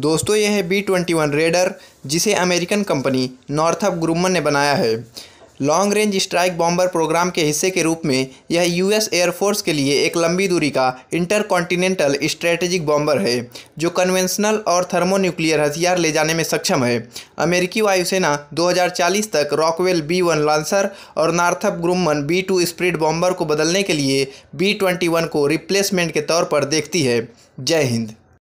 दोस्तों यह है बी ट्वेंटी वन रेडर जिसे अमेरिकन कंपनी नॉर्थअप ग्रुमन ने बनाया है long range strike bomber programme के हिस्से के रूप में यह यूएस एयरफोर्स के लिए एक लंबी दूरी का इंटरकॉन्टिनेंटल स्ट्रेटेजिक बॉम्बर है जो कन्वेंशनल और थर्मोन्यूक्लियर हथियार ले जाने में सक्षम है अमेरिकी वायुसेना 2040 तक रॉकवेल बी वन लॉन्सर और Northrop Grumman B two Spirit bomber को बदलने के लिए बी ट्वेंटी वन को रिप्लेसमेंट के तौर पर देखती है जय हिंद